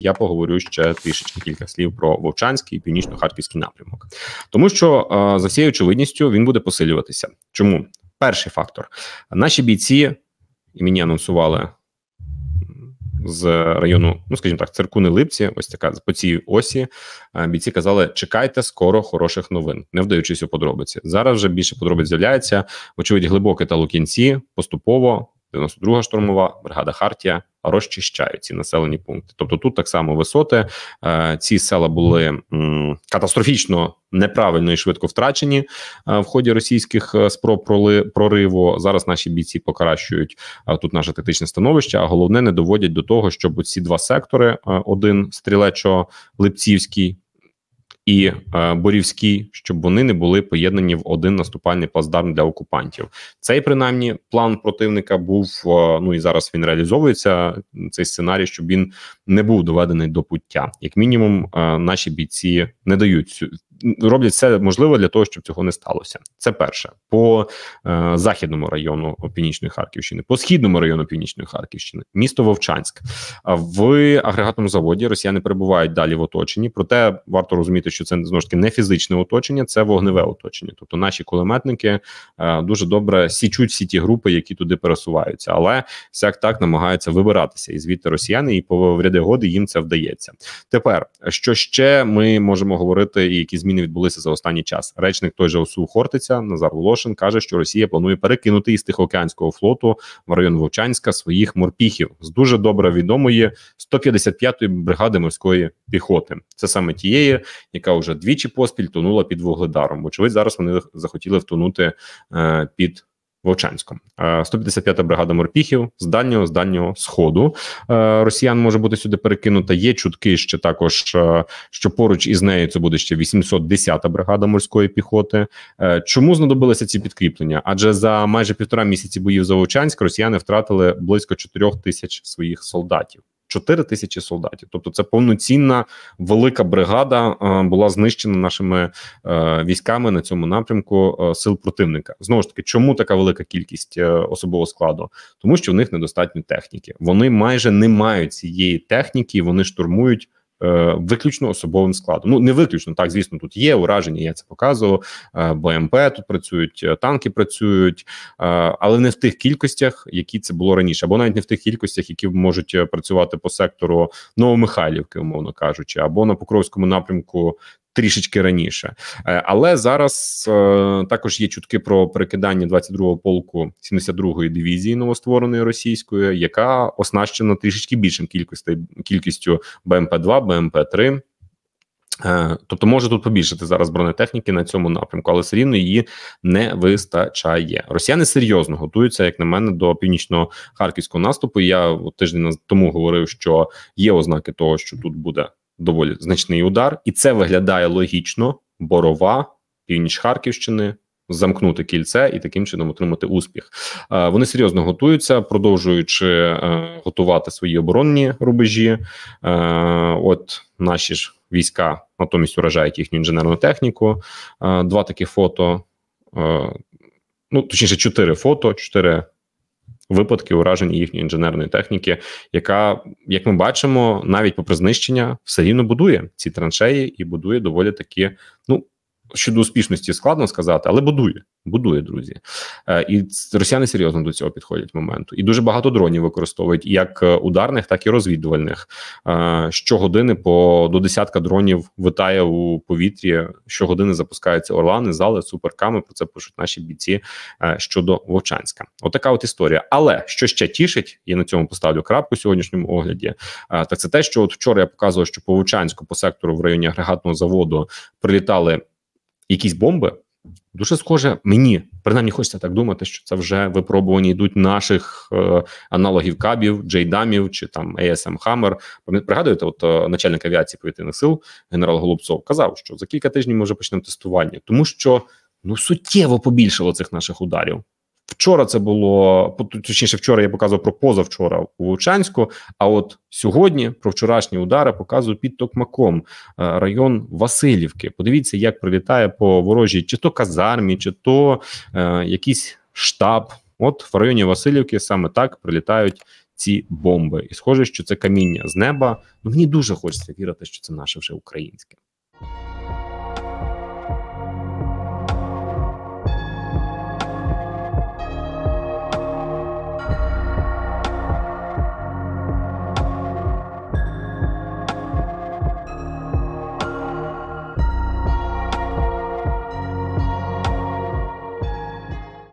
я поговорю ще трішечки кілька слів про Вовчанський і північно-харківський напрямок, тому що е, за всією очевидністю він буде посилюватися. Чому перший фактор наші бійці і мені анонсували з району, ну скажімо так, циркуни липці, ось така по цій осі е, бійці казали: чекайте скоро хороших новин, не вдаючись у подробиці. Зараз вже більше подробиць з'являється. очевидь, глибоке та лукінці поступово 92-га штурмова бригада Хартія розчищають ці населені пункти. Тобто тут так само висоти. Е, ці села були катастрофічно неправильно і швидко втрачені е, в ході російських е, спроб прориву. Зараз наші бійці покращують тут наше тактичне становище, а головне не доводять до того, щоб ці два сектори: один стрілечо-липцівський і е, борівський, щоб вони не були поєднані в один наступальний плацдарм для окупантів. Цей принаймні план противника був. Е, ну і зараз він реалізовується. Цей сценарій, щоб він не був доведений до пуття. Як мінімум, е, наші бійці не дають цю роблять все можливе для того, щоб цього не сталося. Це перше по е, західному району північної Харківщини, по східному району північної Харківщини, місто Вовчанськ. В агрегатному заводі росіяни перебувають далі в оточенні. Проте варто розуміти, що це знову ж таки не фізичне оточення, це вогневе оточення. Тобто наші кулеметники е, дуже добре січуть всі ті групи, які туди пересуваються, але всяк так намагаються вибиратися і звідти росіяни, і по вряди годи їм це вдається. Тепер що ще ми можемо говорити, і які зміни зміни відбулися за останній час. Речник той же ОСУ Хортиця Назар Волошин каже, що Росія планує перекинути із Тихоокеанського флоту в район Вовчанська своїх морпіхів з дуже добре відомої 155-ї бригади морської піхоти. Це саме тієї, яка вже двічі поспіль тонула під вугледаром. Вочевидь, зараз вони захотіли втонути е, під Волчанськом 155-та е, бригада морпіхів з дальнього з дальнього сходу е, росіян може бути сюди перекинута. Є чутки ще також, е, що поруч із нею це буде ще 810-та бригада морської піхоти. Чому знадобилися ці підкріплення? Адже за майже півтора місяці боїв за Волчанськ росіяни втратили близько 4 тисяч своїх солдатів. 4 тисячі солдатів. Тобто, це повноцінна велика бригада е, була знищена нашими е, військами на цьому напрямку е, сил противника. Знову ж таки, чому така велика кількість особового складу? Тому що в них недостатньо техніки. Вони майже не мають цієї техніки, вони штурмують. Е, виключно особовим складом. Ну не виключно так, звісно, тут є ураження. Я це показував. Е, БМП тут працюють, е, танки працюють, але не в тих кількостях, які це було раніше, або навіть не в тих кількостях, які можуть працювати по сектору Новомихайлівки, умовно кажучи, або на Покровському напрямку трішечки раніше. Е, але зараз е, також є чутки про перекидання 22-го полку 72-ї дивізії новоствореної російської, яка оснащена трішечки більшим кількістю кількістю БМП 2 БМП 3 Тобто може тут побільшити зараз бронетехніки на цьому напрямку, але все рівно її не вистачає. Росіяни серйозно готуються, як на мене, до північно-харківського наступу. Я тиждень тому говорив, що є ознаки того, що тут буде доволі значний удар, і це виглядає логічно. Борова, північ Харківщини. Замкнути кільце і таким чином отримати успіх. Е, вони серйозно готуються, продовжуючи е, готувати свої оборонні рубежі. Е, от наші ж війська натомість уражають їхню інженерну техніку. Два такі фото, ну точніше, чотири фото, чотири випадки уражень їхньої інженерної техніки, яка, як ми бачимо, навіть попри знищення все рівно будує ці траншеї і будує доволі такі ну щодо успішності складно сказати, але будує, будує, друзі. Е, і росіяни серйозно до цього підходять моменту. І дуже багато дронів використовують як е, ударних, так і розвідувальних. Е, щогодини по до десятка дронів витає у повітрі. Щогодини запускаються орлани, зали, суперками. Про це пишуть наші бійці щодо Вовчанська. Отака от історія. Але що ще тішить, я на цьому поставлю крапку в сьогоднішньому огляді. Так це те, що от вчора я показував, що по Вовчанську, по сектору в районі агрегатного заводу прилітали якісь бомби. Дуже схоже, мені принаймні хочеться так думати, що це вже випробування йдуть наших е, аналогів кабів, джейдамів чи там ASM Hammer. Пригадуєте, от е, начальник авіації повітряних сил генерал Голубцов казав, що за кілька тижнів ми вже почнемо тестування, тому що ну суттєво побільшало цих наших ударів. Вчора це було точніше, вчора я показував про позавчора у Лучанську. А от сьогодні про вчорашні удари показую під Токмаком е, район Васильівки. Подивіться, як прилітає по ворожій, чи то казармі, чи то е, якийсь штаб. От в районі Васильівки саме так прилітають ці бомби, і схоже, що це каміння з неба. Ну мені дуже хочеться вірити, що це наше вже українське.